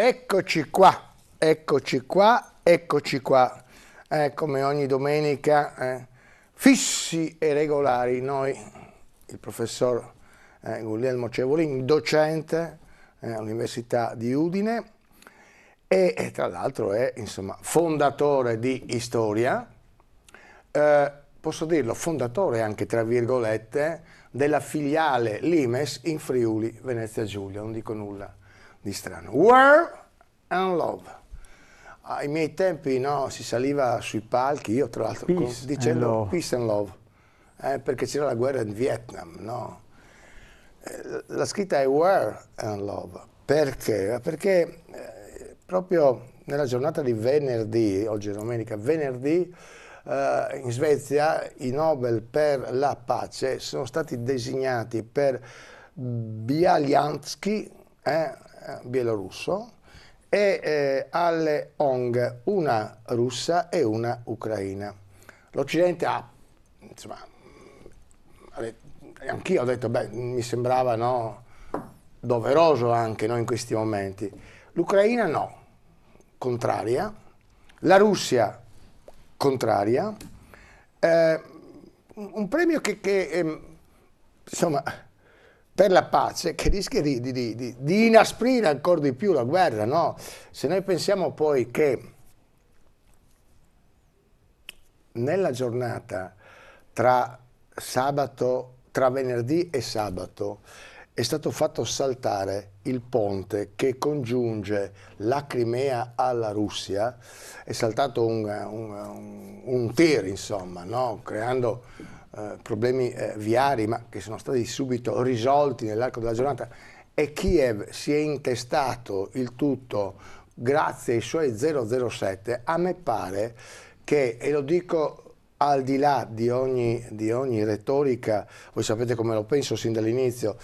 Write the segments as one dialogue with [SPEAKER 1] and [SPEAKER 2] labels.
[SPEAKER 1] Eccoci qua, eccoci qua, eccoci qua. Eh, come ogni domenica, eh, fissi e regolari, noi, il professor eh, Guglielmo Cevolin, docente eh, all'Università di Udine e, e eh, tra l'altro è insomma, fondatore di Istoria, eh, posso dirlo, fondatore anche tra virgolette della filiale Limes in Friuli Venezia Giulia, non dico nulla di strano. War and Love. Ah, ai miei tempi no, si saliva sui palchi, io tra l'altro peace dicendo and Peace and Love, eh, perché c'era la guerra in Vietnam, no? Eh, la scritta è War and Love. Perché? Perché eh, proprio nella giornata di venerdì, oggi è domenica, venerdì, Uh, in Svezia i Nobel per la pace sono stati designati per Bialyansky, eh, bielorusso e eh, alle ONG una russa e una ucraina. L'Occidente ha, insomma, anch'io ho detto, beh, mi sembrava no, doveroso anche no, in questi momenti. L'Ucraina no, contraria, la Russia contraria, eh, un premio che, che eh, insomma per la pace che rischia di, di, di, di inasprire ancora di più la guerra. No? Se noi pensiamo poi che nella giornata tra, sabato, tra venerdì e sabato è stato fatto saltare il ponte che congiunge la Crimea alla Russia, è saltato un, un, un, un tir, insomma, no? creando eh, problemi eh, viari, ma che sono stati subito risolti nell'arco della giornata, e Kiev si è intestato il tutto grazie ai suoi 007, a me pare che, e lo dico al di là di ogni, di ogni retorica, voi sapete come lo penso sin dall'inizio,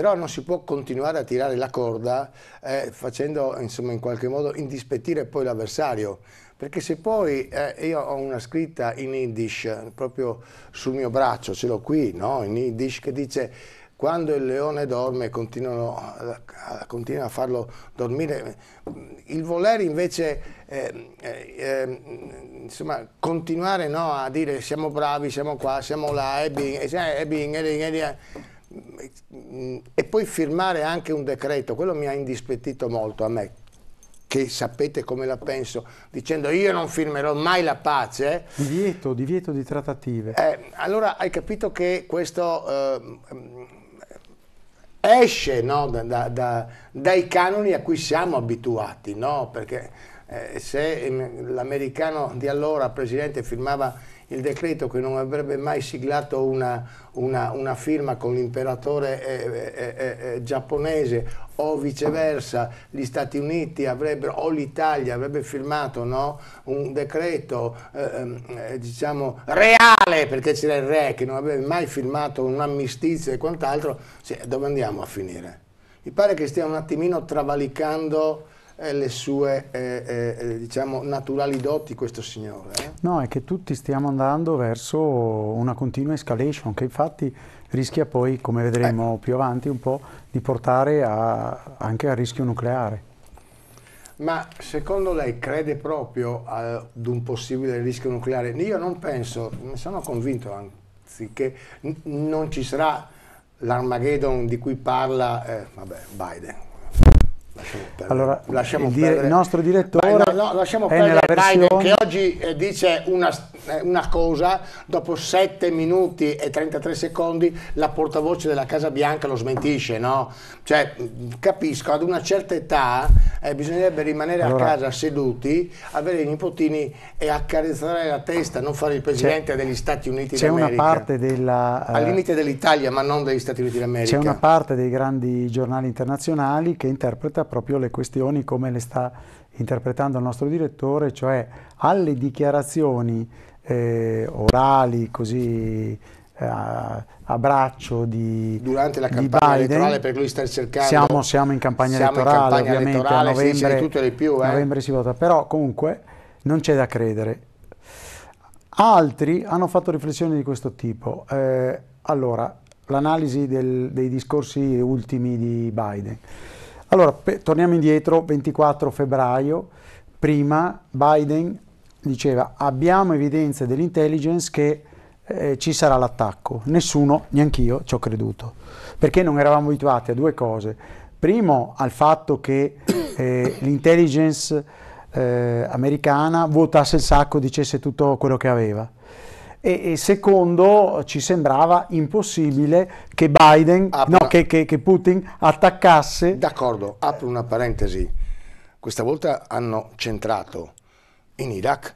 [SPEAKER 1] però non si può continuare a tirare la corda eh, facendo insomma, in qualche modo indispettire poi l'avversario, perché se poi eh, io ho una scritta in Yiddish eh, proprio sul mio braccio, ce l'ho qui, no? in Yiddish che dice quando il leone dorme continuano, continuano a farlo dormire, il voler invece eh, eh, eh, insomma, continuare no, a dire siamo bravi, siamo qua, siamo là, e bing, e bing, e bing, e bing, e poi firmare anche un decreto, quello mi ha indispettito molto a me, che sapete come la penso, dicendo io non firmerò mai la pace. Eh.
[SPEAKER 2] Divieto, divieto di trattative.
[SPEAKER 1] Eh, allora hai capito che questo eh, esce no, da, da, dai canoni a cui siamo abituati, no? perché eh, se l'americano di allora, presidente, firmava il decreto che non avrebbe mai siglato una, una, una firma con l'imperatore eh eh, eh, eh, eh, giapponese o viceversa gli Stati Uniti avrebbero, o l'Italia avrebbe firmato no, un decreto ehm, diciamo reale perché c'era il re che non avrebbe mai firmato un ammistizio e quant'altro, sì, dove andiamo a finire? Mi pare che stiamo un attimino travalicando le sue eh, eh, eh, diciamo, naturali doti questo signore.
[SPEAKER 2] Eh? No, è che tutti stiamo andando verso una continua escalation che infatti rischia poi, come vedremo eh. più avanti un po', di portare a, anche al rischio nucleare.
[SPEAKER 1] Ma secondo lei crede proprio ad un possibile rischio nucleare? Io non penso, ne sono convinto anzi, che non ci sarà l'Armageddon di cui parla eh, vabbè, Biden, Lasciamo
[SPEAKER 2] Allora, lasciamo il, dire, il nostro direttore Vai, no, no, versione... versione... che
[SPEAKER 1] oggi eh, dice una eh, una cosa, dopo 7 minuti e 33 secondi la portavoce della Casa Bianca lo smentisce, no? Cioè, capisco, ad una certa età eh, bisognerebbe rimanere allora. a casa seduti, avere i nipotini e accarezzare la testa, non fare il presidente degli Stati Uniti d'America. C'è una parte
[SPEAKER 2] della... Eh, Al limite
[SPEAKER 1] dell'Italia, ma non degli Stati Uniti d'America. C'è una
[SPEAKER 2] parte dei grandi giornali internazionali che interpreta proprio le questioni come le sta interpretando il nostro direttore, cioè alle dichiarazioni eh, orali così eh, a braccio di Durante la campagna elettorale,
[SPEAKER 1] perché lui sta cercando... Siamo, siamo in campagna siamo elettorale, in campagna ovviamente, elettorale, a novembre, si tutto di più, eh? novembre
[SPEAKER 2] si vota, però comunque non c'è da credere. Altri hanno fatto riflessioni di questo tipo. Eh, allora, l'analisi dei discorsi ultimi di Biden. Allora, pe, torniamo indietro, 24 febbraio, prima Biden diceva abbiamo evidenze dell'intelligence che eh, ci sarà l'attacco. Nessuno, neanche io, ci ho creduto, perché non eravamo abituati a due cose. Primo, al fatto che eh, l'intelligence eh, americana vuotasse il sacco, dicesse tutto quello che aveva. E, e secondo, ci sembrava impossibile che Biden, no, che, che, che Putin
[SPEAKER 1] attaccasse. D'accordo, apro una parentesi. Questa volta hanno centrato in Iraq?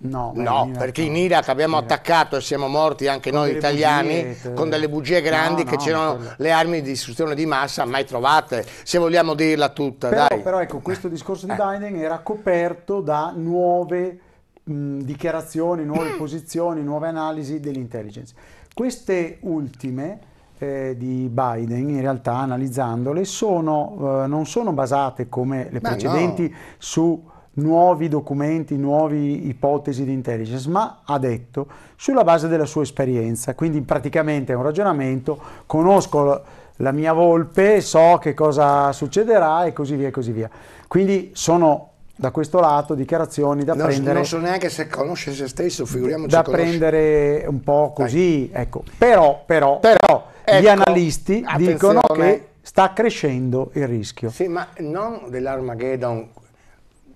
[SPEAKER 1] No, no in perché no. in Iraq abbiamo in eh. Iraq. attaccato e siamo morti anche con noi italiani bugie, con delle bugie grandi no, che c'erano le armi di distruzione di massa mai trovate, se vogliamo dirla tutta. Però, però
[SPEAKER 2] ecco, questo eh. discorso di eh. Biden era coperto da nuove mh, dichiarazioni, nuove posizioni, nuove analisi dell'intelligence. Queste ultime eh, di Biden, in realtà analizzandole, sono, eh, non sono basate come le Beh, precedenti su nuovi documenti, nuove ipotesi di intelligence, ma ha detto sulla base della sua esperienza, quindi praticamente è un ragionamento, conosco la mia volpe, so che cosa succederà e così via e così via. Quindi sono da questo lato dichiarazioni da no, prendere non so
[SPEAKER 1] neanche se conosce se stesso figuriamoci da
[SPEAKER 2] prendere un po' così Dai. ecco
[SPEAKER 1] però però, però
[SPEAKER 2] ecco, gli analisti dicono che sta crescendo il rischio sì ma
[SPEAKER 1] non dell'Armageddon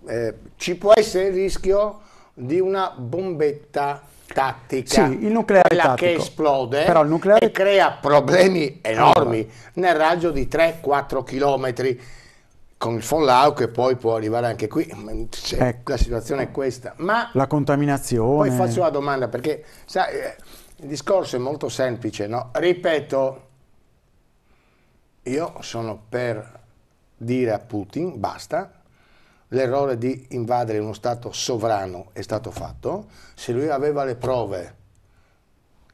[SPEAKER 1] eh, ci può essere il rischio di una bombetta tattica, sì, il nucleare quella tattico. che esplode Però il nucleare... e crea problemi enormi allora. nel raggio di 3-4 km con il fallout che poi può arrivare anche qui, ecco. la situazione è questa. Ma
[SPEAKER 2] la contaminazione... Poi faccio una
[SPEAKER 1] domanda perché sai, eh, il discorso è molto semplice, no? ripeto, io sono per dire a Putin basta, l'errore di invadere uno Stato sovrano è stato fatto, se lui aveva le prove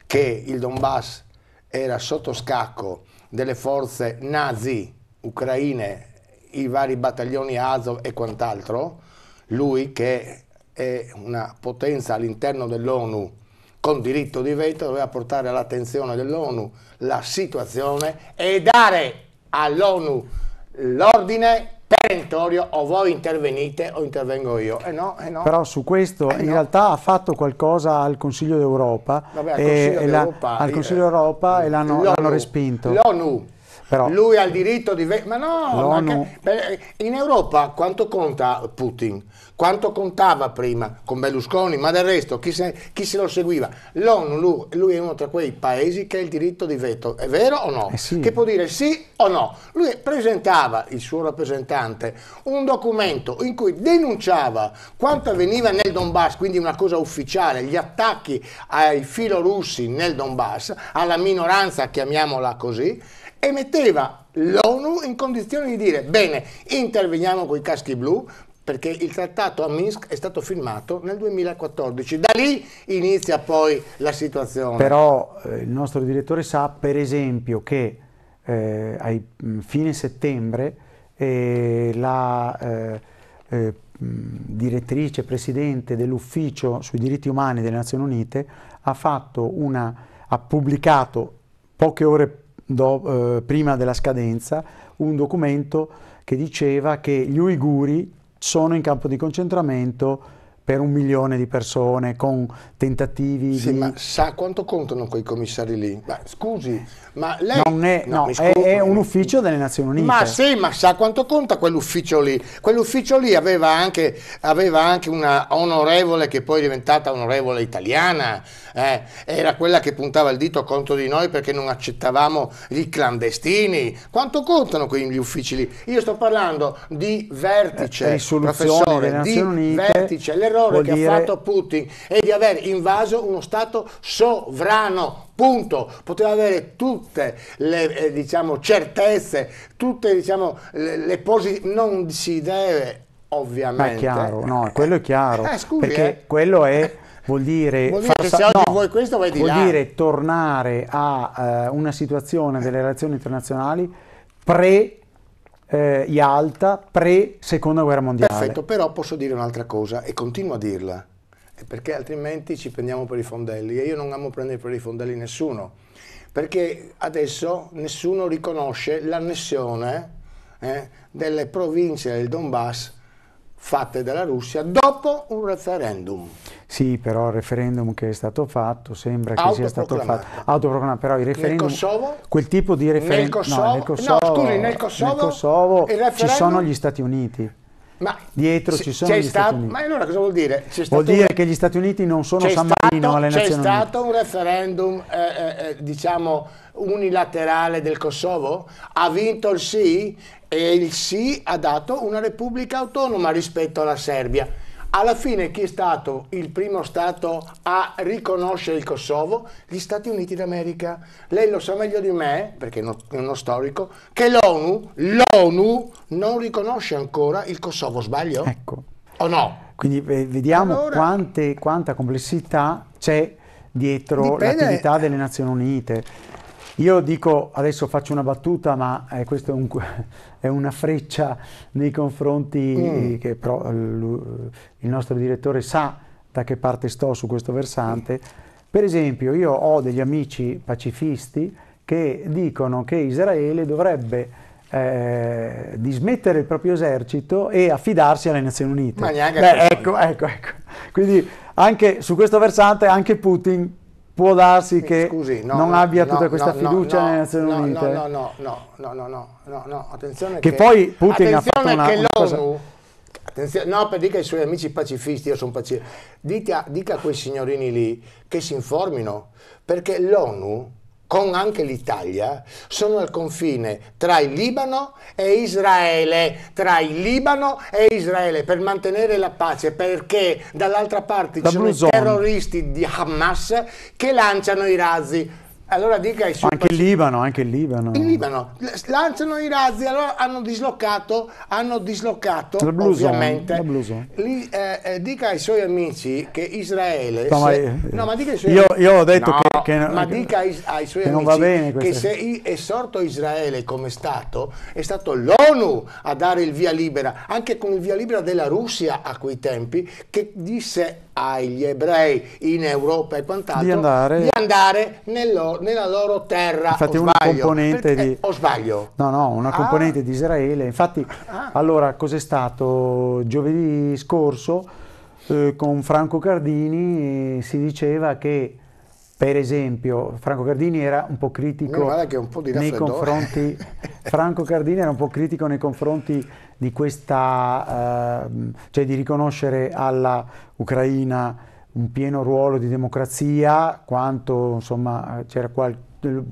[SPEAKER 1] che il Donbass era sotto scacco delle forze nazi ucraine, i vari battaglioni Azov e quant'altro, lui che è una potenza all'interno dell'ONU con diritto di veto doveva portare all'attenzione dell'ONU la situazione e dare all'ONU l'ordine perentorio o voi intervenite o intervengo io. Eh no, eh no. Però
[SPEAKER 2] su questo eh in no. realtà ha fatto qualcosa al Consiglio d'Europa. al eh, Consiglio d'Europa, e l'hanno respinto. L'ONU. Però Lui ha il
[SPEAKER 1] diritto di... Ma no, ma che... in Europa quanto conta Putin? Quanto contava prima con Berlusconi? Ma del resto chi se, chi se lo seguiva? L'ONU, lui, lui, è uno tra quei paesi che ha il diritto di veto, è vero o no? Eh sì. Che può dire sì o no. Lui presentava, il suo rappresentante, un documento in cui denunciava quanto avveniva nel Donbass, quindi una cosa ufficiale, gli attacchi ai filorussi nel Donbass, alla minoranza, chiamiamola così, e metteva l'ONU in condizione di dire bene, interveniamo con i caschi blu perché il trattato a Minsk è stato firmato nel 2014. Da lì inizia poi la situazione.
[SPEAKER 2] Però eh, il nostro direttore sa per esempio che eh, a mm, fine settembre eh, la eh, eh, mm, direttrice presidente dell'ufficio sui diritti umani delle Nazioni Unite ha, una, ha pubblicato poche ore prima do, eh, prima della scadenza, un documento che diceva che gli uiguri sono in campo di concentramento per un milione di persone con tentativi sì, di... ma
[SPEAKER 1] sa quanto contano quei commissari lì? Ma scusi, ma lei... Non è, no, no, è, è un ufficio delle Nazioni Unite. Ma sì, ma sa quanto conta quell'ufficio lì? Quell'ufficio lì aveva anche, aveva anche, una onorevole che poi è diventata onorevole italiana, eh? era quella che puntava il dito contro di noi perché non accettavamo i clandestini. Quanto contano quegli uffici lì? Io sto parlando di vertice, eh, professore, di vertice. L'errore errore che dire... ha fatto Putin è di aver invaso uno Stato sovrano. Punto. Poteva avere tutte le eh, diciamo, certezze, tutte diciamo, le, le posizioni. Non si deve, ovviamente. Ma è chiaro,
[SPEAKER 2] no, quello è chiaro. Eh, scusi, perché eh. quello è vuol dire, vuol dire far, no, vuoi
[SPEAKER 1] questo vai di vuol là. dire
[SPEAKER 2] tornare a uh, una situazione delle relazioni internazionali pre eh, Yalta pre-seconda guerra mondiale. Perfetto,
[SPEAKER 1] però posso dire un'altra cosa e continuo a dirla, eh, perché altrimenti ci prendiamo per i fondelli e io non amo prendere per i fondelli nessuno, perché adesso nessuno riconosce l'annessione eh, delle province del Donbass fatte dalla Russia dopo un referendum.
[SPEAKER 2] Sì, però il referendum che è stato fatto sembra che sia stato fatto autoproclamato, però il referendum nel Kosovo? quel tipo di referendum nel Kosovo, no, nel Kosovo, no, scusi, nel Kosovo, nel Kosovo ci sono gli Stati Uniti. Ma dietro ci sono gli Stati Uniti. Ma
[SPEAKER 1] allora cosa vuol dire? vuol dire un...
[SPEAKER 2] che gli Stati Uniti non sono San Marino alle Nazioni Unite. C'è stato
[SPEAKER 1] un referendum, eh, eh, eh, diciamo, unilaterale del Kosovo? Ha vinto il sì e il sì ha dato una repubblica autonoma rispetto alla Serbia. Alla fine chi è stato il primo Stato a riconoscere il Kosovo? Gli Stati Uniti d'America. Lei lo sa meglio di me, perché è uno storico, che l'ONU, l'ONU non riconosce ancora il Kosovo, sbaglio? Ecco. O no?
[SPEAKER 2] Quindi vediamo allora, quante, quanta complessità c'è dietro l'attività delle Nazioni Unite. Io dico, adesso faccio una battuta, ma eh, questa è, un, è, una freccia nei confronti mm. che pro, eh, l, il nostro direttore sa da che parte sto su questo versante. Per esempio, io ho degli amici pacifisti che dicono che Israele dovrebbe eh, dismettere il proprio esercito e affidarsi alle Nazioni Unite. Ma neanche Beh, ecco, ecco, ecco. Quindi anche su questo versante anche Putin può darsi che Scusi, no, non no, abbia tutta no, questa fiducia nelle Nazioni Unite. No, no,
[SPEAKER 1] no, no, no, no, no, no, attenzione che, che poi Putin ha fatto una, che l'ONU no, per dica ai suoi amici pacifisti, io sono pacifista, dica, dica a quei signorini lì che si informino, perché l'ONU con anche l'Italia, sono al confine tra il Libano e Israele, tra il Libano e Israele, per mantenere la pace, perché dall'altra parte ci sono i terroristi di Hamas che lanciano i razzi. Allora dica ai suoi anche il
[SPEAKER 2] Libano, anche il Libano. Il
[SPEAKER 1] Libano. Lanciano i razzi, allora hanno dislocato, hanno dislocato la blusa, ovviamente. La blusa. Lì, eh, eh, dica ai suoi amici che Israele... No, se, ma, no ma, dica ai suoi io, amici... Io ho detto no, che, che, Ma dica ai, ai suoi amici non va bene che se è sorto Israele come Stato, è stato l'ONU a dare il via libera, anche con il via libera della Russia a quei tempi, che disse agli ebrei in Europa e quant'altro di andare, di andare nello, nella loro terra. Infatti, o una sbaglio, componente perché, di. O sbaglio?
[SPEAKER 2] No, no, una ah. componente di Israele. Infatti, ah. allora, cos'è stato giovedì scorso eh, con Franco Cardini? Eh, si diceva che. Per esempio, Franco Cardini era un po' critico un po nei confronti Franco Cardini era un po' critico nei confronti di questa, eh, cioè di riconoscere alla Ucraina un pieno ruolo di democrazia, quanto insomma c'era qualche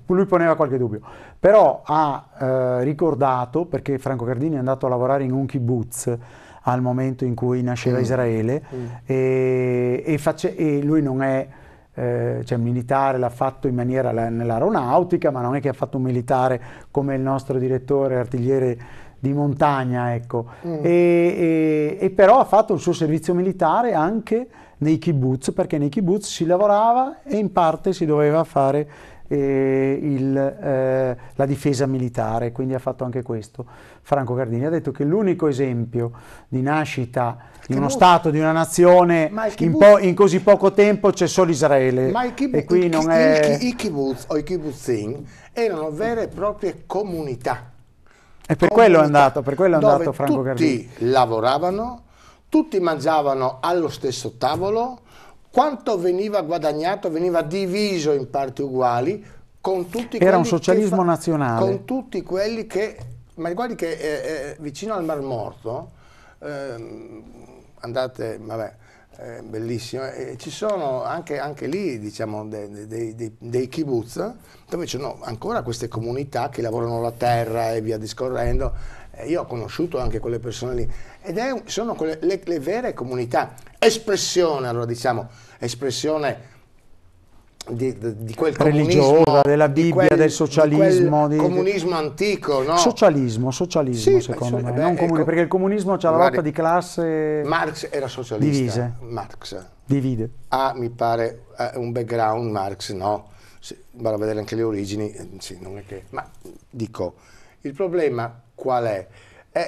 [SPEAKER 2] lui poneva qualche dubbio, però ha eh, ricordato, perché Franco Cardini è andato a lavorare in un kibbutz al momento in cui nasceva mm. Israele mm. E, e, face, e, lui non è eh, cioè, militare, l'ha fatto in maniera nell'aeronautica, ma non è che ha fatto un militare come il nostro direttore artigliere di montagna, ecco. Mm. E, e, e, però ha fatto il suo servizio militare anche nei kibbutz, perché nei kibbutz si lavorava e in parte si doveva fare eh, il, eh, la difesa militare, quindi ha fatto anche questo. Franco Gardini ha detto che l'unico esempio di nascita di uno Stato, di una nazione, in, po in, così poco tempo c'è solo Israele. Ma i, kibbutz, i, è... i
[SPEAKER 1] kibbutz o i kibbutzin erano vere e proprie comunità e per quello è andato, per quello è andato Franco Gardini. Tutti lavoravano, tutti mangiavano allo stesso tavolo, quanto veniva guadagnato veniva diviso in parti uguali con tutti Era un socialismo
[SPEAKER 2] nazionale. Con
[SPEAKER 1] tutti quelli che, ma guardi che eh, eh, vicino al Mar Morto, eh, andate, vabbè, eh, bellissima. E ci sono anche, anche lì diciamo, dei, dei, dei, dei kibbutz dove ci sono ancora queste comunità che lavorano la terra e via discorrendo. E eh, io ho conosciuto anche quelle persone lì ed è, sono quelle, le, le, vere comunità. Espressione, allora diciamo, espressione di, di, quel religiosa,
[SPEAKER 2] della Bibbia, quel, del socialismo. Di quel comunismo
[SPEAKER 1] di, antico, no?
[SPEAKER 2] Socialismo, socialismo sì, secondo so, eh, me, beh, ecco. comuni, perché il comunismo c'ha la lotta di classe
[SPEAKER 1] Marx era socialista, divise. Marx. Divide. Ha, mi pare, eh, un background Marx, no? vado a vedere anche le origini, eh, sì, non è che... Ma dico, il problema qual è? È,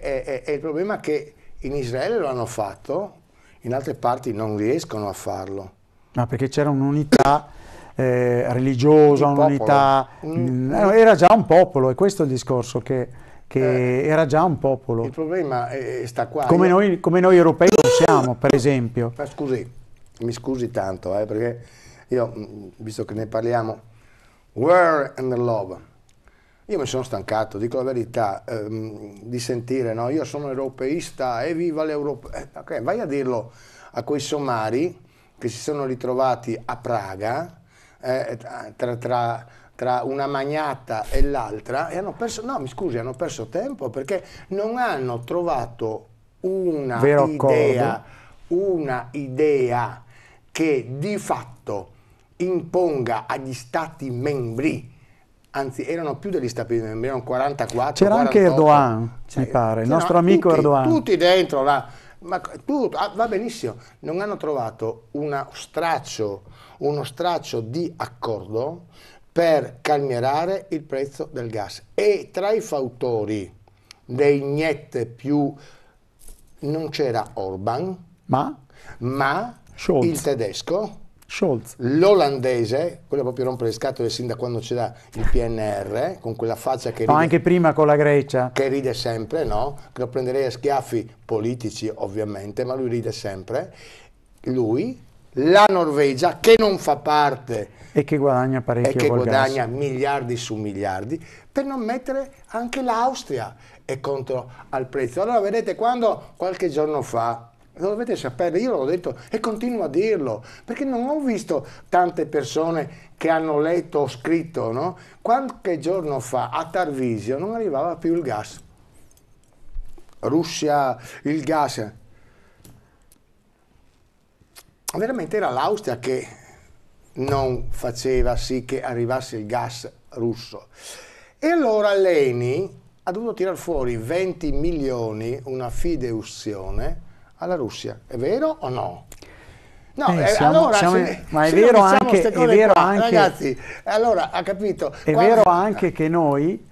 [SPEAKER 1] è, è, è il problema che in Israele lo hanno fatto, in altre parti non riescono a farlo
[SPEAKER 2] No, perché c'era un'unità eh, religiosa,
[SPEAKER 1] un'unità... Mm.
[SPEAKER 2] Eh, era già un popolo, e questo è il discorso, che, che eh, era già un popolo. Il
[SPEAKER 1] problema è, sta qua. Come, io... noi,
[SPEAKER 2] come noi, europei non siamo, per esempio.
[SPEAKER 1] Ma scusi, mi scusi tanto, eh, perché io, mm, visto che ne parliamo, war and love. Io mi sono stancato, dico la verità, ehm, di sentire, no, io sono europeista e viva l'Europa. Eh, ok, vai a dirlo a quei somari che si sono ritrovati a Praga eh, tra, tra, tra, una magnata e l'altra e hanno perso, no mi scusi, hanno perso tempo perché non hanno trovato una Vero idea, accordo. una idea che di fatto imponga agli stati membri anzi erano più degli stati membri, erano 44. C'era anche Erdogan,
[SPEAKER 2] cioè, mi pare, il nostro amico tutti, Erdogan. Tutti
[SPEAKER 1] dentro la... Ma tu, ah, va benissimo, non hanno trovato straccio, uno straccio di accordo per calmierare il prezzo del gas. E tra i fautori dei niente più non c'era Orban, ma, ma il tedesco, Scholz. L'olandese, quello proprio rompe le scatole sin da quando c'era il PNR, eh, con quella faccia che ride. No, anche
[SPEAKER 2] prima con la Grecia.
[SPEAKER 1] Che ride sempre, no? Che lo prenderei a schiaffi politici, ovviamente, ma lui ride sempre. Lui, la Norvegia, che non fa parte. E che guadagna
[SPEAKER 2] parecchio. E che guadagna gas.
[SPEAKER 1] miliardi su miliardi, per non mettere anche l'Austria è eh, contro al prezzo. Allora, vedete, quando qualche giorno fa lo dovete sapere, io l'ho detto e continuo a dirlo, perché non ho visto tante persone che hanno letto o scritto, no? Qualche giorno fa a Tarvisio non arrivava più il gas. Russia, il gas. Veramente era l'Austria che non faceva sì che arrivasse il gas russo. E allora Leni ha dovuto tirar fuori 20 milioni, una fideuzione, alla Russia. È vero o no? No, eh, eh siamo, allora, siamo, se, ma è vero, anche, è vero qua, anche, ragazzi, allora ha capito. È quando... vero anche
[SPEAKER 2] che noi,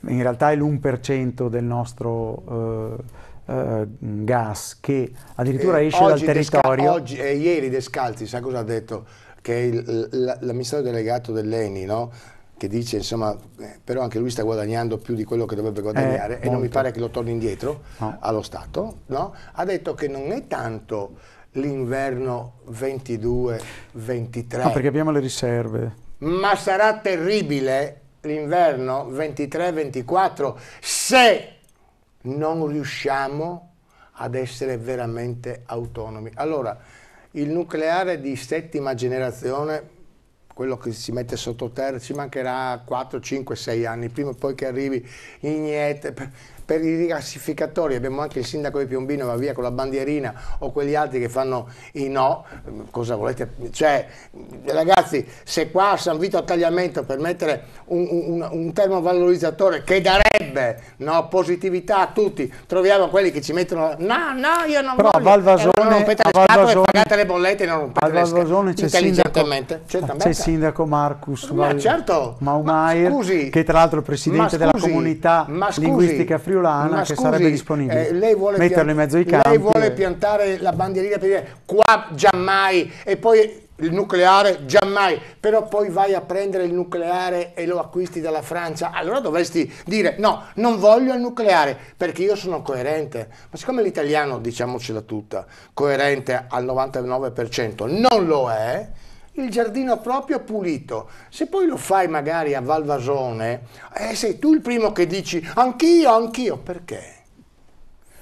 [SPEAKER 2] in realtà è l'1% del nostro uh, uh, gas che addirittura eh, esce dal territorio. Oggi,
[SPEAKER 1] eh, ieri Descalzi, sa cosa ha detto? Che l'amministratore delegato dell'ENI, no? che dice insomma eh, però anche lui sta guadagnando più di quello che dovrebbe eh, guadagnare eh, e non mi pare che lo torni indietro no. allo Stato, no? ha detto che non è tanto l'inverno 22-23. No, ah, perché
[SPEAKER 2] abbiamo le riserve.
[SPEAKER 1] Ma sarà terribile l'inverno 23-24 se non riusciamo ad essere veramente autonomi. Allora, il nucleare di settima generazione quello che si mette sottoterra, ci mancherà 4, 5, 6 anni prima o poi che arrivi Ignete per i rigassificatori abbiamo anche il sindaco di Piombino va via con la bandierina o quegli altri che fanno i no, cosa volete? Cioè, ragazzi, se qua a San Vito a Tagliamento per mettere un, un, un termovalorizzatore che darebbe no, positività a tutti, troviamo quelli che ci mettono no, no, io non Però voglio, a eh, Valvasone, non rompete le scatole, pagate le bollette e non rompete le scatole, c'è intelligentemente. Certo, c'è il
[SPEAKER 2] sindaco Marcus ma Val... certo, Maumair, ma scusi, che tra l'altro è presidente scusi, della comunità scusi, linguistica africana friulana Ma che sarebbe disponibile. Eh, lei vuole metterlo in mezzo ai campi. Lei vuole e...
[SPEAKER 1] piantare la bandierina per dire qua giammai e poi il nucleare giammai, però poi vai a prendere il nucleare e lo acquisti dalla Francia, allora dovresti dire no, non voglio il nucleare perché io sono coerente, ma siccome l'italiano, diciamocela tutta, coerente al 99%, non lo è, il giardino proprio pulito. Se poi lo fai magari a Valvasone, eh, sei tu il primo che dici anch'io, anch'io, perché?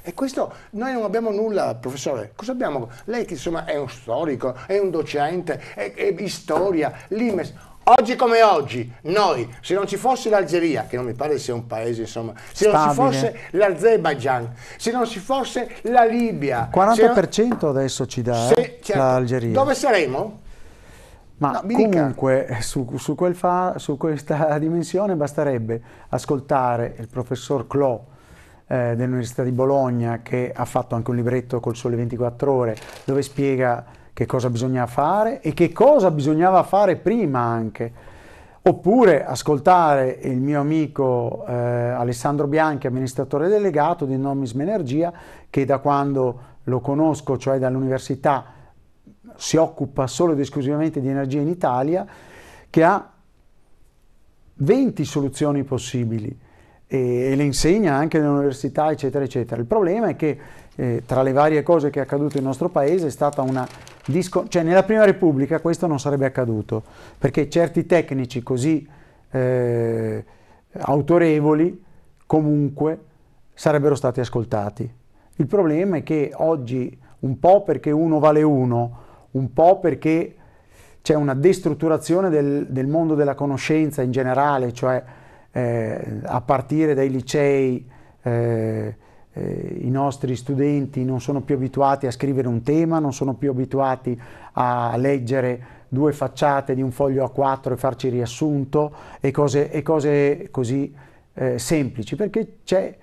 [SPEAKER 1] E questo noi non abbiamo nulla, professore. Cosa abbiamo? Lei che insomma è un storico, è un docente, è, è storia, l'IMES. Oggi come oggi, noi, se non ci fosse l'Algeria, che non mi pare sia un paese, insomma, se Stabile. non ci fosse l'Azerbaijan, se non ci fosse la Libia... Il 40%
[SPEAKER 2] non... adesso ci dà se, eh, l'Algeria. Dove
[SPEAKER 1] saremo? Ma no,
[SPEAKER 2] comunque eh, su, su, quel fa, su, questa dimensione basterebbe ascoltare il professor Clo eh, dell'Università di Bologna che ha fatto anche un libretto col Sole 24 Ore dove spiega che cosa bisogna fare e che cosa bisognava fare prima anche. Oppure ascoltare il mio amico eh, Alessandro Bianchi, amministratore delegato di Nomism Energia, che da quando lo conosco, cioè dall'università, si occupa solo ed esclusivamente di energia in Italia, che ha 20 soluzioni possibili e, e le insegna anche nell'università, eccetera, eccetera. Il problema è che eh, tra le varie cose che è accaduto in nostro paese è stata una disco... cioè nella Prima Repubblica questo non sarebbe accaduto, perché certi tecnici così eh, autorevoli comunque sarebbero stati ascoltati. Il problema è che oggi, un po' perché uno vale uno, un po' perché c'è una destrutturazione del, del, mondo della conoscenza in generale, cioè eh, a partire dai licei eh, eh, i nostri studenti non sono più abituati a scrivere un tema, non sono più abituati a leggere due facciate di un foglio A4 e farci riassunto e cose, e cose così eh, semplici, perché c'è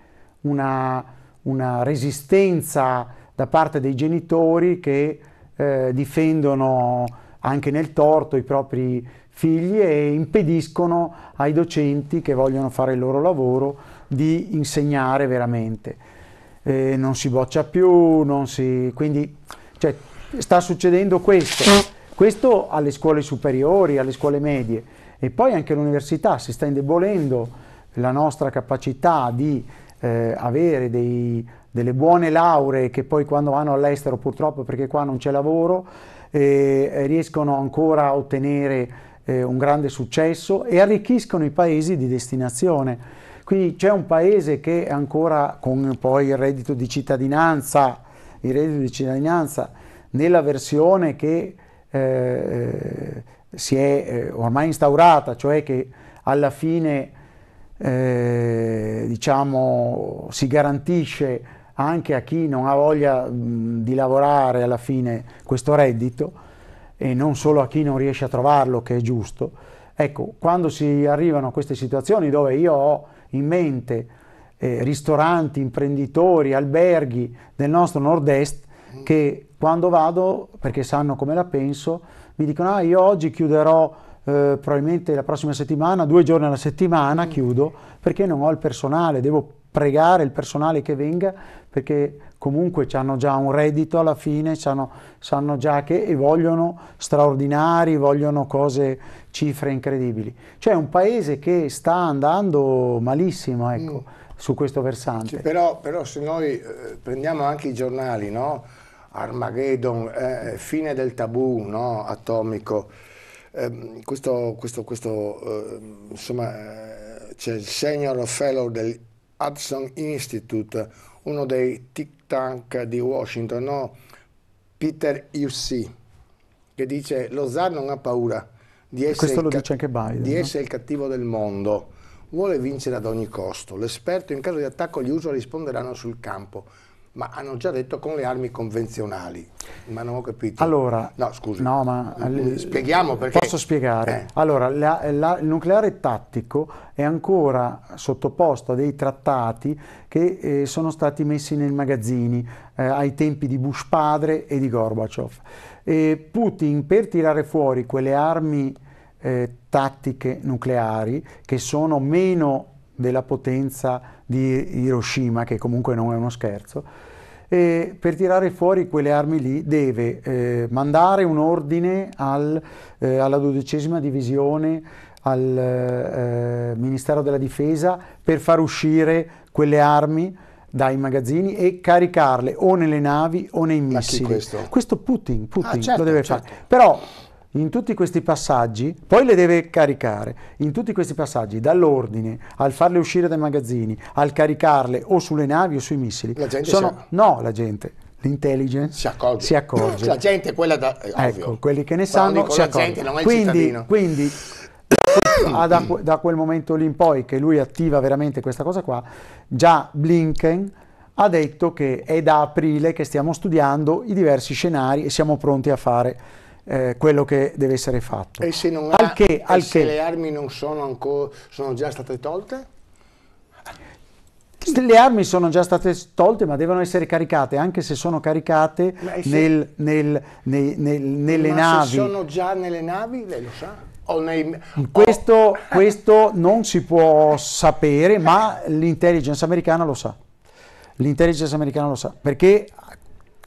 [SPEAKER 2] una, una, resistenza da parte dei genitori che eh, difendono anche nel torto i propri figli e impediscono ai docenti che vogliono fare il loro lavoro di insegnare veramente. Eh, non si boccia più, non si... quindi cioè, sta succedendo questo. Questo alle scuole superiori, alle scuole medie e poi anche all'università si sta indebolendo la nostra capacità di eh, avere dei delle buone lauree che poi quando vanno all'estero purtroppo perché qua non c'è lavoro eh, riescono ancora a ottenere eh, un grande successo e arricchiscono i paesi di destinazione. Quindi c'è un paese che ancora con poi il reddito di cittadinanza, il reddito di cittadinanza nella versione che eh, eh si è eh, ormai instaurata, cioè che alla fine eh, diciamo, si garantisce anche a chi non ha voglia mh, di lavorare alla fine questo reddito e non solo a chi non riesce a trovarlo, che è giusto. Ecco, quando si arrivano a queste situazioni dove io ho in mente eh, ristoranti, imprenditori, alberghi del nostro nord-est mm. che quando vado, perché sanno come la penso, mi dicono ah io oggi chiuderò eh, probabilmente la prossima settimana, due giorni alla settimana mm. chiudo perché non ho il personale, devo pregare il personale che venga perché comunque hanno già un reddito alla fine, sanno già che e vogliono straordinari, vogliono cose, cifre incredibili. Cioè è un paese che sta andando malissimo ecco, mm. su questo
[SPEAKER 1] versante. Cioè, però, però, se noi eh, prendiamo anche i giornali, no? Armageddon, eh, fine del tabù no? atomico, eh, questo, questo, questo eh, insomma eh, c'è il senior fellow del Hudson Institute, uno dei tic tank di Washington, no? Peter UC, che dice lo zar non ha paura di essere, Biden, di essere no? il cattivo del mondo, vuole vincere ad ogni costo. L'esperto in caso di attacco gli USA risponderanno sul campo ma hanno già detto con le armi convenzionali, ma non ho capito. Allora, no, scusi. No, ma, mm, mm, eh, Spieghiamo perché. Posso
[SPEAKER 2] spiegare. Eh. Allora, la, la, il nucleare tattico è ancora sottoposto a dei trattati che eh, sono stati messi nei magazzini eh, ai tempi di Bush padre e di Gorbaciov. E Putin per tirare fuori quelle armi eh, tattiche nucleari che sono meno della potenza di Hiroshima, che comunque non è uno scherzo, e per tirare fuori quelle armi lì deve eh, mandare un ordine al, eh, alla dodicesima divisione, al eh, Ministero della Difesa per far uscire quelle armi dai magazzini e caricarle o nelle navi o nei missili. Questo? questo? Putin, Putin ah, certo, lo deve certo. fare. Però in tutti questi passaggi, poi le deve caricare, in tutti questi passaggi, dall'ordine al farle uscire dai magazzini, al caricarle o sulle navi o sui missili, la gente sono... no la gente, l'intelligence si accorge. si accorge. La
[SPEAKER 1] gente è quella da... È
[SPEAKER 2] ecco, quelli che ne sanno si accorgono. Quindi, quindi ah, da, da quel momento lì in poi che lui attiva veramente questa cosa qua, già Blinken ha detto che è da aprile che stiamo studiando i diversi scenari e siamo pronti a fare eh, quello che deve essere fatto.
[SPEAKER 1] E se, non ha, al che, al se che, le armi non sono, ancora, sono già state tolte?
[SPEAKER 2] Le armi sono già state tolte, ma devono essere caricate, anche se sono caricate nel, nel, nel, nelle ma navi. Se sono
[SPEAKER 1] già nelle navi, lei lo sa. Nei,
[SPEAKER 2] questo, o... questo non si può sapere, ma l'intelligence americana lo sa. L'intelligence americana lo sa, perché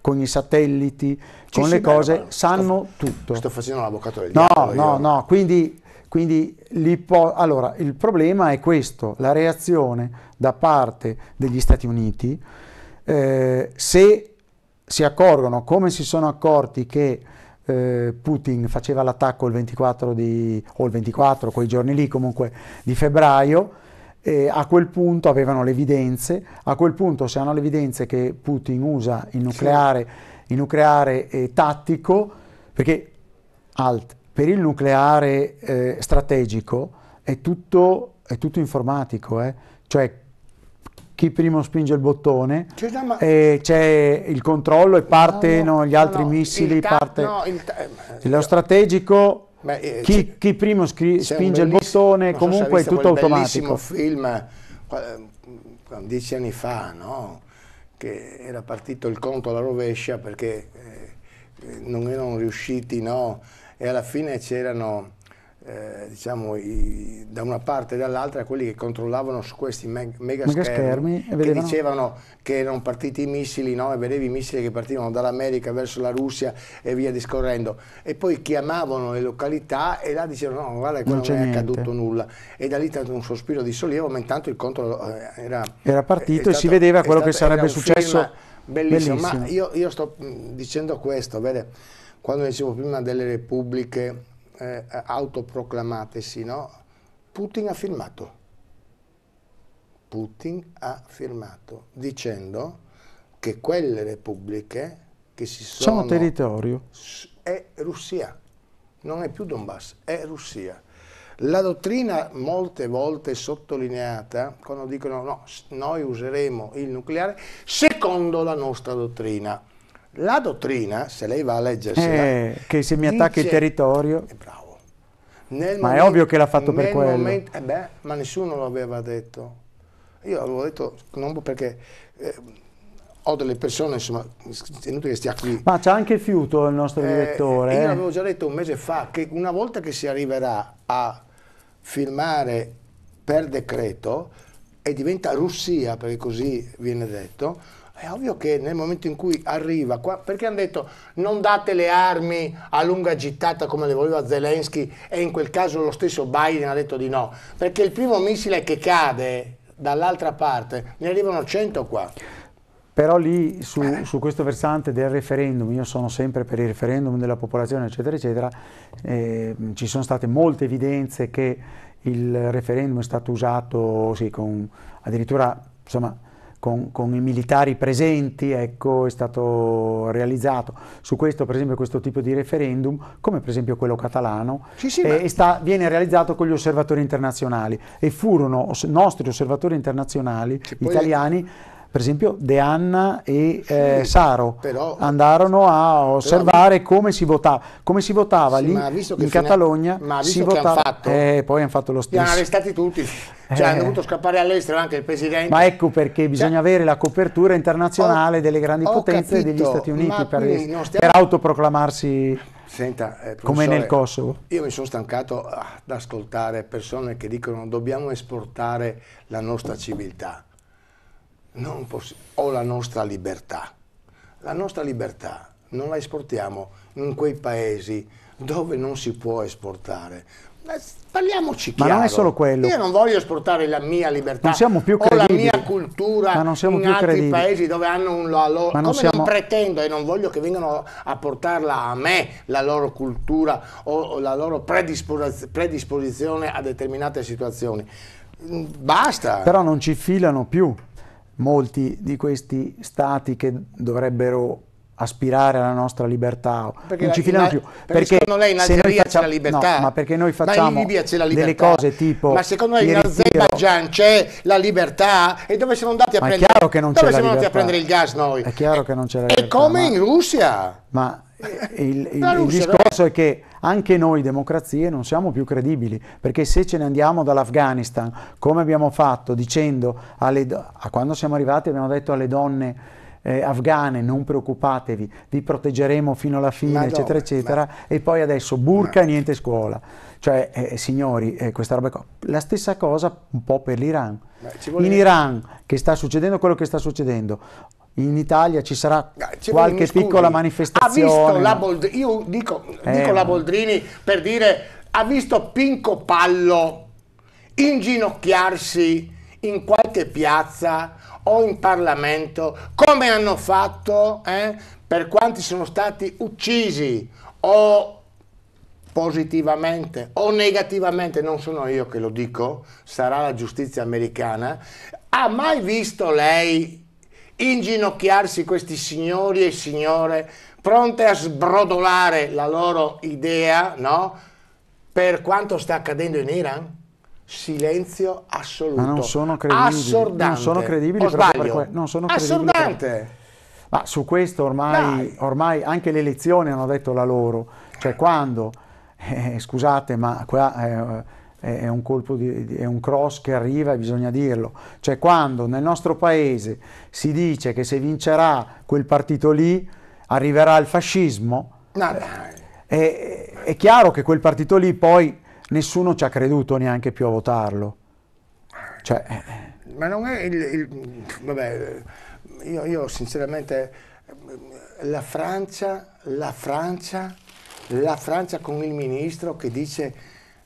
[SPEAKER 2] con i satelliti, sì, con le beh, cose, sanno sto, tutto.
[SPEAKER 1] Sto facendo l'avvocato del no, diavolo. No,
[SPEAKER 2] no, no, quindi, quindi allora, il problema è questo, la reazione da parte degli Stati Uniti, eh, se si accorgono, come si sono accorti che eh, Putin faceva l'attacco il 24 di, o il 24, quei giorni lì comunque, di febbraio, e a quel punto avevano le evidenze, a quel punto se hanno le evidenze che Putin usa il nucleare, sì. il nucleare eh, tattico, perché alt, per il nucleare eh, strategico è tutto, è tutto informatico, eh? cioè chi primo spinge il bottone, cioè, no, eh, c'è il controllo e partono no, no, gli altri missili, ta- parte... Ta- lo strategico
[SPEAKER 1] Beh, eh, chi,
[SPEAKER 2] chi, primo scri- spinge il bottone, comunque so è tutto automatico.
[SPEAKER 1] film dieci anni fa, no? che era partito il conto alla rovescia perché eh, non erano riusciti, no? e alla fine c'erano eh, diciamo, i, da una parte e dall'altra quelli che controllavano su questi meg mega, mega schermi, schermi che dicevano che erano partiti i missili no? e vedevi i missili che partivano dall'America verso la Russia e via discorrendo e poi chiamavano le località e là dicevano no guarda che non, non è niente. accaduto nulla e da lì tanto un sospiro di sollievo ma intanto il controllo eh, era, era partito stato, e si vedeva quello stato, che sarebbe successo bellissimo. bellissimo, ma io, io sto mm, dicendo questo vede, quando dicevo prima delle repubbliche eh, eh, autoproclamatesi, no? Putin ha firmato. Putin ha firmato dicendo che quelle repubbliche che si sono... Sono
[SPEAKER 2] territorio.
[SPEAKER 1] È Russia, non è più Donbass, è Russia. La dottrina molte volte sottolineata quando dicono no, noi useremo il nucleare secondo la nostra dottrina. La dottrina, se lei va a leggersela... Eh, che se mi attacca il
[SPEAKER 2] territorio... È eh, bravo.
[SPEAKER 1] Nel ma momento, è ovvio che l'ha fatto per quello. Momento, eh beh, ma nessuno lo aveva detto. Io avevo detto, non perché... Eh, ho delle persone, insomma, inutile che stia qui.
[SPEAKER 2] Ma c'è anche Fiuto il nostro eh, direttore. Eh, io eh. l'avevo
[SPEAKER 1] già detto un mese fa che una volta che si arriverà a filmare per decreto e diventa Russia, perché così viene detto, è ovvio che nel momento in cui arriva qua, perché hanno detto non date le armi a lunga gittata come le voleva Zelensky e in quel caso lo stesso Biden ha detto di no, perché il primo missile che cade dall'altra parte ne arrivano 100 qua.
[SPEAKER 2] Però lì su, eh. su, questo versante del referendum, io sono sempre per il referendum della popolazione, eccetera, eccetera, eh, ci sono state molte evidenze che il referendum è stato usato sì, con addirittura insomma, con, con, i militari presenti, ecco, è stato realizzato. Su questo, per esempio, questo tipo di referendum, come per esempio quello catalano, sì, sì, eh, ma... sta, viene realizzato con gli osservatori internazionali e furono os nostri osservatori internazionali che italiani. Poi per esempio De Anna e eh, Saro però, andarono a osservare però, come si votava, come si votava sì, lì in Catalogna, ma si votava, fatto, eh, poi hanno fatto lo stesso. Li hanno
[SPEAKER 1] arrestati tutti, cioè, eh. hanno dovuto scappare all'estero anche il presidente. Ma ecco
[SPEAKER 2] perché cioè bisogna cioè, avere la copertura internazionale ho, delle grandi potenze capito, degli Stati Uniti per, stiamo... per autoproclamarsi
[SPEAKER 1] Senta, eh, come nel Kosovo. Io mi sono stancato ah, ad ascoltare persone che dicono dobbiamo esportare la nostra civiltà o la nostra libertà. La nostra libertà non la esportiamo in quei paesi dove non si può esportare. Eh, parliamoci chiaro. Ma non è solo quello. Io non voglio esportare la mia libertà o la mia cultura in altri credibili. paesi dove hanno un loro... Ma siamo... non pretendo e non voglio che vengano a portarla a me la loro cultura o la loro predisposizione a determinate situazioni. Mm, basta. Però non
[SPEAKER 2] ci filano più molti di questi stati che dovrebbero aspirare alla nostra libertà, perché non ci fidiamo più. Perché, perché lei in Algeria facciamo, c'è la libertà, no, ma perché noi facciamo delle cose tipo... Ma secondo lei in
[SPEAKER 1] Azerbaijan c'è la libertà? E dove siamo andati a, prendere, dove siamo andati a prendere il gas noi? È chiaro che non c'è la libertà. E come ma, in Russia? Ma eh,
[SPEAKER 2] il, il, il, il discorso è che anche noi democrazie non siamo più credibili, perché se ce ne andiamo dall'Afghanistan, come abbiamo fatto dicendo, alle, a quando siamo arrivati abbiamo detto alle donne eh, afghane, non preoccupatevi, vi proteggeremo fino alla fine, ma eccetera, eccetera, ma... e poi adesso burca, e niente scuola. Cioè, eh, eh, signori, eh, questa roba è qua. La stessa cosa un po' per l'Iran. Vuole... In Iran, che sta succedendo quello che sta succedendo, in Italia ci sarà ah, ci qualche piccola manifestazione. Ha visto la
[SPEAKER 1] Boldrini, io dico, eh, dico la Boldrini per dire, ha visto Pinco Pallo inginocchiarsi in qualche piazza o in Parlamento, come hanno fatto eh, per quanti sono stati uccisi o positivamente o negativamente, non sono io che lo dico, sarà la giustizia americana, ha mai visto lei inginocchiarsi questi signori e signore pronte a sbrodolare la loro idea no? per quanto sta accadendo in Iran? Silenzio assoluto. Ma non sono credibili. Assordante. Non sono credibili. Per non sono Assordante. Credibili
[SPEAKER 2] Ma su questo ormai, ormai, anche le elezioni hanno detto la loro. Cioè quando, eh, scusate, ma qua... Eh, è un, colpo di, è un cross che arriva e bisogna dirlo. Cioè quando nel nostro paese si dice che se vincerà quel partito lì arriverà il fascismo, no, eh, è, è, chiaro che quel partito lì poi nessuno ci ha creduto neanche più a votarlo. Cioè, eh, eh.
[SPEAKER 1] Ma non è il... il vabbè, io, io sinceramente la Francia, la Francia, la Francia con il ministro che dice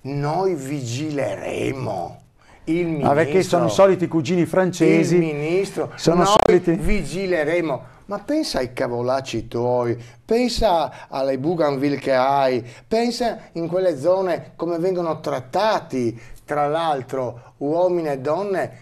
[SPEAKER 1] noi vigileremo. Il ministro, ah, perché sono soliti cugini francesi. Il ministro, sono noi soliti... vigileremo. Ma pensa ai cavolacci tuoi, pensa alle bougainville che hai, pensa in quelle zone come vengono trattati, tra l'altro, uomini e donne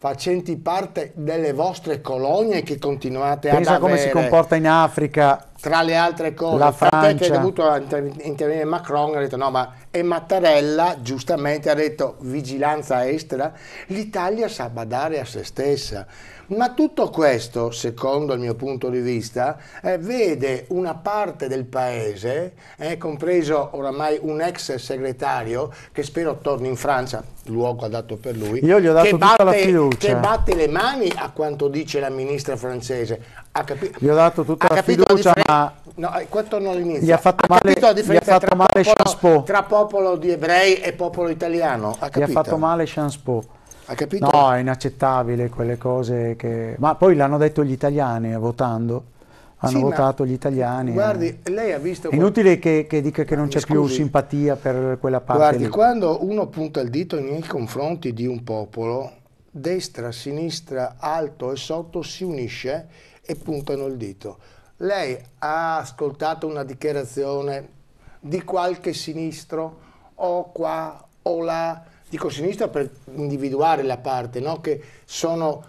[SPEAKER 1] facenti parte delle vostre colonie che continuate Pensa ad avere. Pensa come si comporta
[SPEAKER 2] in Africa.
[SPEAKER 1] Tra le altre cose, la Francia. che è dovuto intervenire Macron, ha detto no, ma e Mattarella giustamente ha detto vigilanza estera, l'Italia sa badare a se stessa. Ma tutto questo, secondo il mio punto di vista, eh, vede una parte del paese, eh, compreso oramai un ex segretario, che spero torni in Francia, luogo adatto per lui, Io gli ho dato che, tutta batte, la fiducia. che batte le mani a quanto dice la ministra francese. Ha capi-
[SPEAKER 2] gli ho dato tutta ha la fiducia, la ma
[SPEAKER 1] no, eh, quanto non l'inizio. Gli ha fatto ha male, gli ha fatto tra, male popolo, tra popolo di ebrei e popolo italiano. Ha gli ha fatto male Chanspo. Ha capito? No,
[SPEAKER 2] è inaccettabile quelle cose che... Ma poi l'hanno detto gli italiani eh, votando.
[SPEAKER 1] Hanno sì, votato gli
[SPEAKER 2] italiani. Guardi,
[SPEAKER 1] eh. lei ha visto... È inutile
[SPEAKER 2] che, che dica che non eh, c'è più simpatia per quella parte. Guardi, lì.
[SPEAKER 1] quando uno punta il dito nei confronti di un popolo, destra, sinistra, alto e sotto si unisce e puntano il dito. Lei ha ascoltato una dichiarazione di qualche sinistro o qua o là dico sinistra per individuare la parte, no? che sono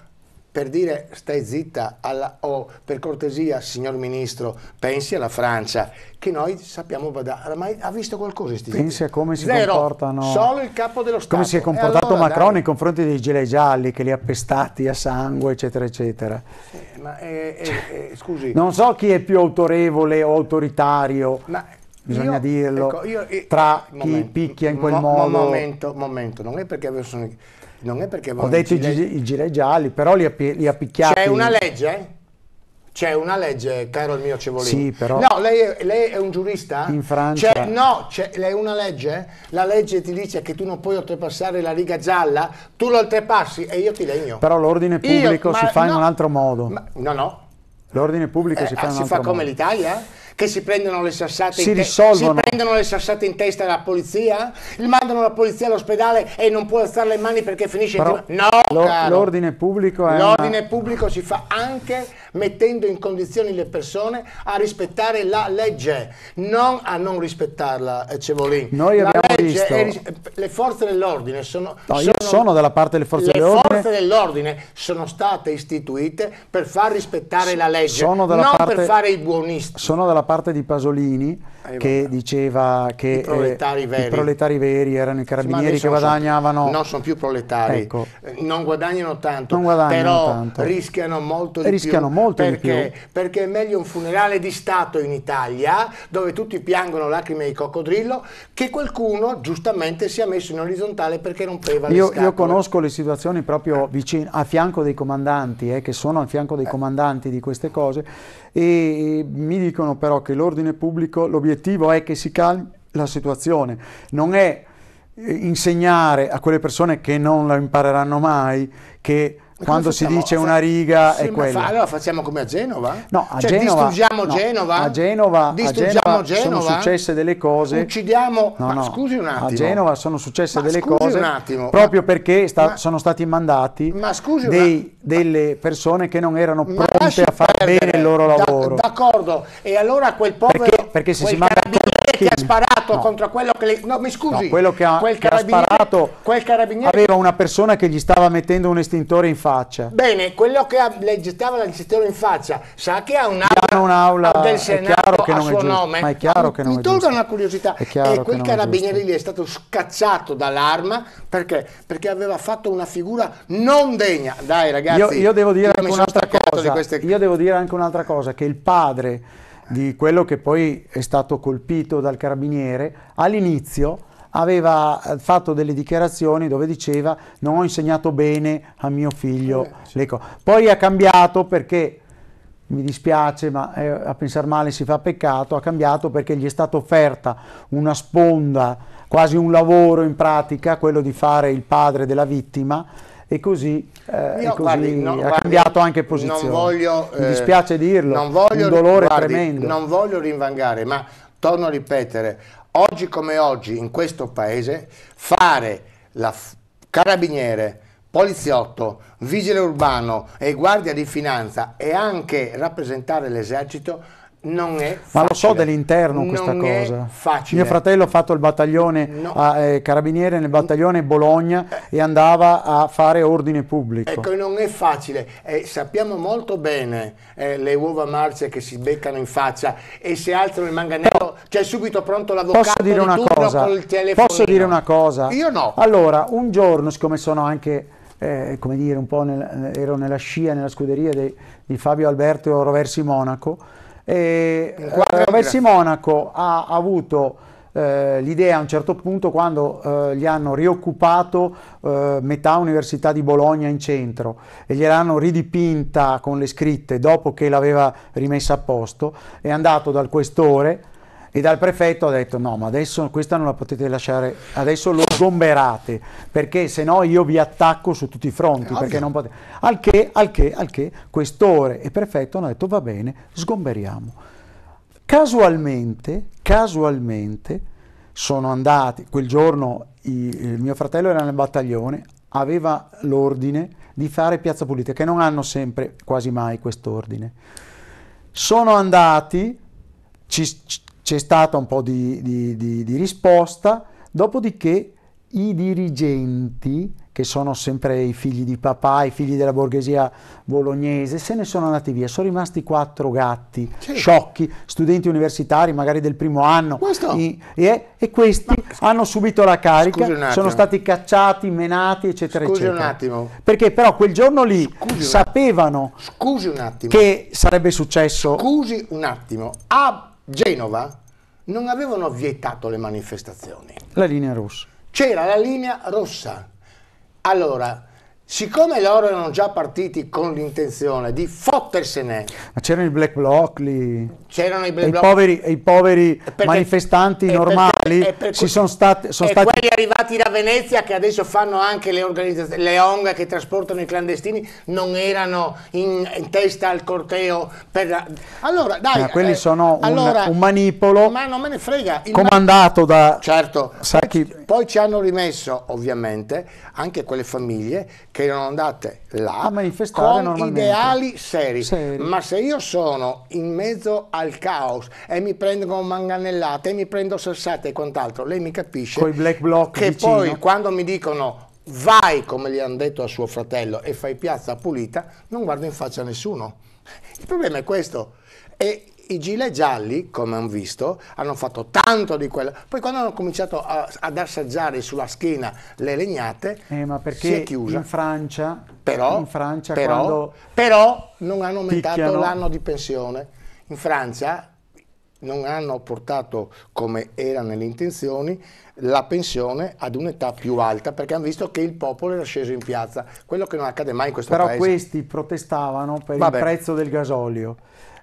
[SPEAKER 1] per dire stai zitta alla, o per cortesia signor ministro pensi alla Francia che noi sappiamo badare ma ha visto qualcosa sti pensi a come si Zero. comportano solo il capo dello Stato come si è comportato allora, Macron dai. nei
[SPEAKER 2] confronti dei gilet gialli che li ha pestati a sangue eccetera eccetera
[SPEAKER 1] eh, ma, eh, eh, scusi non so chi
[SPEAKER 2] è più autorevole o autoritario ma bisogna io, dirlo, ecco, io, io, tra momento, chi picchia in quel mo, modo. Momento,
[SPEAKER 1] momento, non è perché sono, non è perché Ho detto i, gile... i gilet gialli, però li ha, li ha picchiati. C'è una legge? C'è una legge, caro il mio Cevolini. Sì, però... No, lei è, lei è un giurista? In Francia. C'è, no, c'è, lei è una legge? La legge ti dice che tu non puoi oltrepassare la riga gialla, tu lo oltrepassi e io ti legno.
[SPEAKER 2] Però l'ordine pubblico io, si ma, fa no, in un altro modo. Ma, no, no. L'ordine pubblico eh, si fa in un altro modo. Si fa come
[SPEAKER 1] l'Italia? che si prendono le sassate, si in, te- si prendono le sassate in testa alla polizia, mandano la polizia all'ospedale e non può alzare le mani perché finisce Però, in... No, l'ordine
[SPEAKER 2] pubblico è L'ordine
[SPEAKER 1] una... pubblico si fa anche mettendo in condizioni le persone a rispettare la legge, non a non rispettarla, eh, Cevolin. Noi la abbiamo visto... È, le forze dell'ordine sono, no, sono... io sono
[SPEAKER 2] dalla parte delle forze dell'ordine. Le forze
[SPEAKER 1] dell'ordine sono state istituite per far rispettare S la legge, non parte, per fare i buonisti.
[SPEAKER 2] Sono dalla parte di Pasolini che diceva che I eh, proletari, eh, i proletari, veri. erano i carabinieri sì, che guadagnavano... Più, non
[SPEAKER 1] sono più proletari, ecco. Eh, non guadagnano tanto, non guadagnano però tanto. rischiano molto di rischiano più molto perché, perché è meglio un funerale di Stato in Italia, dove tutti piangono lacrime di coccodrillo, che qualcuno giustamente sia messo in orizzontale perché rompeva le io, scatole. Io conosco
[SPEAKER 2] le situazioni proprio vicino, a fianco dei comandanti, eh, che sono a fianco dei eh. comandanti di queste cose, e mi dicono però che l'ordine pubblico, l'obiettivo è che si calmi la situazione, non è eh, insegnare a quelle persone che non la impareranno mai che quando si dice una riga sì, è quella. Fa, allora
[SPEAKER 1] facciamo come a Genova? No, a cioè, Genova, distruggiamo no, Genova? A Genova, distruggiamo a Genova, Genova, sono successe
[SPEAKER 2] delle cose.
[SPEAKER 1] Uccidiamo, no, ma scusi un attimo. A Genova
[SPEAKER 2] sono successe ma delle cose attimo, proprio ma, perché sta, sono stati mandati dei, delle persone che non erano pronte a fare bene il loro lavoro.
[SPEAKER 1] D'accordo. E allora quel povero perché, perché se si manda
[SPEAKER 2] che ha sparato no.
[SPEAKER 1] contro quello che... Le... No, mi scusi. No, quello che ha, quel che ha sparato quel carabiniere... aveva una
[SPEAKER 2] persona che gli stava mettendo un estintore in faccia.
[SPEAKER 1] Bene, quello che ha, le gettava l'estintore in faccia sa che ha un'aula, un'aula del Senato che non suo è giusto, nome. Ma è chiaro ma che non mi è giusto. Mi tolgo una curiosità. è E quel carabiniere è lì è stato scacciato dall'arma perché? perché? aveva fatto una figura non degna. Dai ragazzi, io, io devo dire anche un'altra cosa. Queste...
[SPEAKER 2] Io devo dire anche un'altra cosa, che il padre di quello che poi è stato colpito dal carabiniere, all'inizio aveva eh, fatto delle dichiarazioni dove diceva non ho insegnato bene a mio figlio eh, sì. Poi ha cambiato perché, mi dispiace ma eh, a pensare male si fa peccato, ha cambiato perché gli è stata offerta una sponda, quasi un lavoro in pratica, quello di fare il padre della vittima, e così, eh, Io, e così guardi, no, ha guardi, cambiato anche posizione. Voglio, Mi eh, dispiace dirlo, non voglio, un dolore guardi, tremendo. Non
[SPEAKER 1] voglio rinvangare, ma torno a ripetere, oggi come oggi in questo paese fare la carabiniere, poliziotto, vigile urbano e guardia di finanza e anche rappresentare l'esercito non è facile.
[SPEAKER 2] Ma lo so dell'interno questa non cosa. Facile. Mio fratello ha fatto il battaglione no. a, eh, carabiniere nel battaglione Bologna e andava a fare ordine pubblico. Ecco,
[SPEAKER 1] non è facile. Eh, sappiamo molto bene eh, le uova marce che si beccano in faccia e se altro il manganello c'è cioè subito pronto l'avvocato posso dire una cosa, Posso dire una
[SPEAKER 2] cosa? Io no. Allora, un giorno, siccome sono anche eh, come dire, un po' nel, ero nella scia, nella scuderia dei, di Fabio Alberto e Roversi Monaco, e eh, Roberti eh, Monaco ha avuto eh, l'idea a un certo punto quando eh, gli hanno rioccupato eh, metà Università di Bologna in centro e gliel'hanno ridipinta con le scritte dopo che l'aveva rimessa a posto, è andato dal questore e dal prefetto ha detto no, ma adesso questa non la potete lasciare, adesso lo sgomberate, perché se no io vi attacco su tutti i fronti, eh, potete... Al che, al che, al che, questore e prefetto hanno detto va bene, sgomberiamo. Casualmente, casualmente, sono andati, quel giorno il mio fratello era nel battaglione, aveva l'ordine di fare piazza pulita, che non hanno sempre, quasi mai, quest'ordine. Sono andati, ci, c'è stata un po' di, di, di, di risposta, dopodiché i dirigenti, che sono sempre i figli di papà, i figli della borghesia bolognese, se ne sono andati via. Sono rimasti quattro gatti, sì. sciocchi, studenti universitari, magari del primo anno, i, e, e, questi Ma, hanno subito la carica, sono stati cacciati, menati, eccetera, scusi eccetera. un
[SPEAKER 1] attimo. Perché però quel giorno lì scusi sapevano
[SPEAKER 2] che sarebbe successo...
[SPEAKER 1] Scusi un attimo, ha ah, Genova non avevano vietato le manifestazioni.
[SPEAKER 2] La linea rossa.
[SPEAKER 1] C'era la linea rossa. Allora, Siccome loro erano già partiti con l'intenzione di fottersene.
[SPEAKER 2] Ma c'erano i black bloc lì.
[SPEAKER 1] C'erano i black e bloc. I poveri,
[SPEAKER 2] e i poveri perché, manifestanti normali perché, perché, sono stati. Sono e stati... quelli
[SPEAKER 1] arrivati da Venezia che adesso fanno anche le, le ONG che trasportano i clandestini non erano in, in testa al corteo. Per... Allora, dai. Ma eh, quelli
[SPEAKER 2] eh, sono un, allora, un
[SPEAKER 1] manipolo. Ma non me ne frega. comandato da. Certo. Sa chi poi ci hanno rimesso ovviamente anche quelle famiglie che erano andate là a manifestare con ideali seri. seri. Ma se io sono in mezzo al caos e mi prendono manganellate, e mi prendo sassate e quant'altro, lei mi capisce Coi black block che vicino. poi quando mi dicono vai come gli hanno detto a suo fratello e fai piazza pulita, non guardo in faccia a nessuno. Il problema è questo. E i gilet gialli, come hanno visto, hanno fatto tanto di quello. Poi quando hanno cominciato a, ad assaggiare sulla schiena le legnate, eh, ma perché si è chiusa. In Francia, però, in Francia però, però non hanno aumentato l'anno di pensione. In Francia non hanno portato, come era nelle intenzioni, la pensione ad un'età più alta, perché hanno visto che il popolo era sceso in piazza, quello che non accade mai in questo Però paese. Però questi
[SPEAKER 2] protestavano per Vabbè. il prezzo del gasolio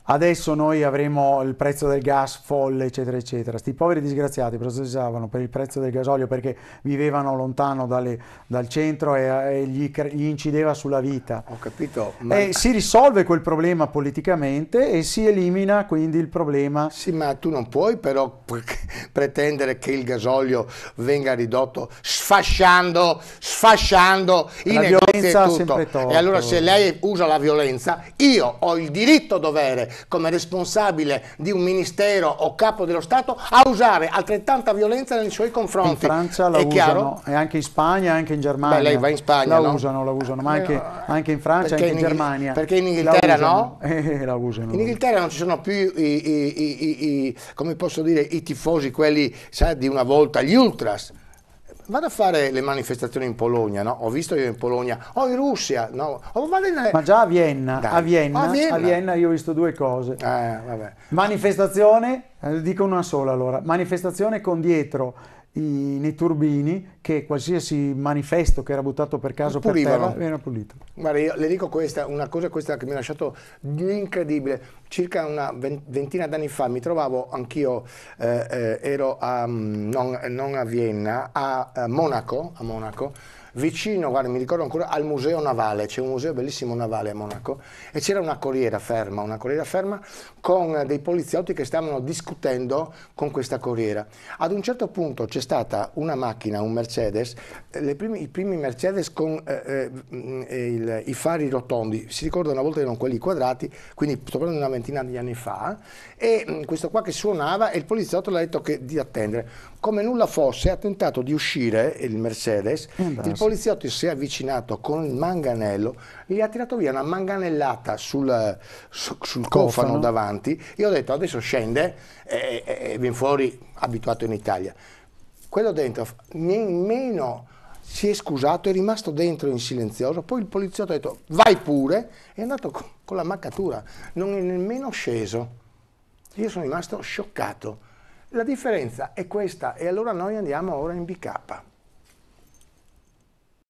[SPEAKER 2] adesso noi avremo il prezzo del gas folle, eccetera, eccetera. Sti poveri disgraziati protestavano per il prezzo del gasolio perché vivevano lontano dalle, dal centro e, e gli, gli, incideva sulla vita. Ho capito. Ma... E si risolve quel problema politicamente e si elimina quindi il problema. Sì,
[SPEAKER 1] ma tu non puoi però pretendere che il gasolio venga ridotto sfasciando, sfasciando i negozi e tutto. E allora se lei usa la violenza, io ho il diritto dovere come responsabile di un ministero o capo dello Stato a usare altrettanta violenza nei suoi confronti. In Francia la è usano, chiaro?
[SPEAKER 2] e anche in Spagna, anche in Germania. Beh, lei va in Spagna, La no? usano, la usano, ma eh, anche, anche in Francia, perché anche in, in Germania. Perché in Inghilterra la no? Eh, la usano. In
[SPEAKER 1] Inghilterra non ci sono più i, i, i, i come posso dire, i tifosi, quelli sa, di una volta, gli ultras vado a fare le manifestazioni in Polonia, no? ho visto io in Polonia, o oh, in Russia, no? oh, in... Eh, ma già
[SPEAKER 2] a Vienna, a Vienna, ah, a Vienna, a Vienna, io ho visto due cose. Eh, Manifestazione, eh, dico una sola allora, manifestazione con dietro nei turbini che qualsiasi manifesto che era buttato per caso Pulivano. per terra viene
[SPEAKER 1] pulito. Guarda, io le dico questa, una cosa questa che mi ha lasciato incredibile. Circa una ventina d'anni fa mi trovavo anch'io, eh, eh, ero a, mm, non, non, a Vienna, a, a eh, Monaco, a Monaco vicino, guarda, mi ricordo ancora, al museo navale, c'è un museo bellissimo navale a Monaco, e c'era una corriera ferma, una corriera ferma con eh, dei poliziotti che stavano discutendo con questa corriera. Ad un certo punto c'è stata una macchina, un Mercedes, eh, primi, i primi Mercedes con eh, eh, mm, eh il, i fari rotondi, si ricorda una volta erano quelli quadrati, quindi sto parlando di una ventina di anni fa, e mm, questo qua che suonava e il poliziotto l'ha detto che, di attendere come nulla fosse, ha tentato di uscire il Mercedes, eh, il poliziotto si è avvicinato con il manganello, gli ha tirato via una manganellata sul, sul cofano, cofano, davanti, io ho detto adesso scende e, e, e viene fuori abituato in Italia. Quello dentro nemmeno si è scusato, è rimasto dentro in silenzioso, poi il poliziotto ha detto vai pure, è andato con, con la maccatura, non è nemmeno sceso. Io sono rimasto scioccato la differenza è questa e allora noi andiamo ora in BK.